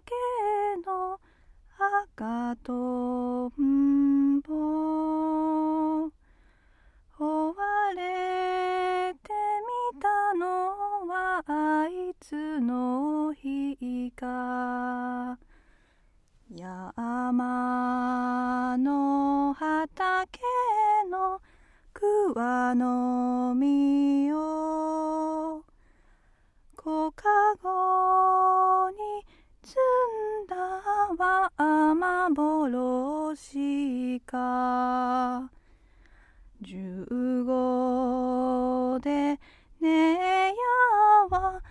けの赤とんぼ追われてみたのはあいつの日か山の畑の桑の実幻か十五で寝やは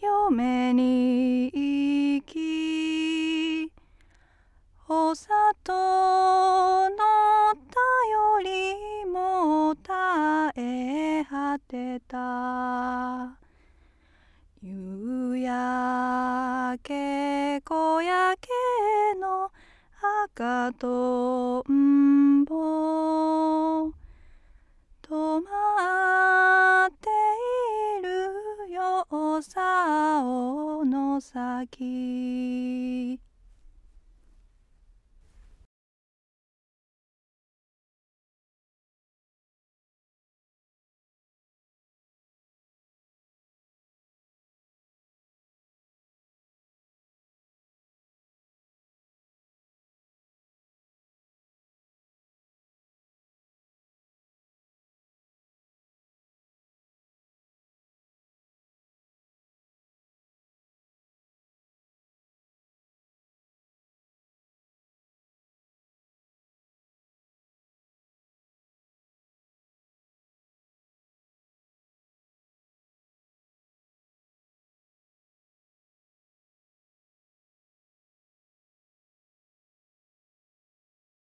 嫁に行きお里の便りも耐え果てた夕焼け小焼けかとんぼ止まっているよ竿の先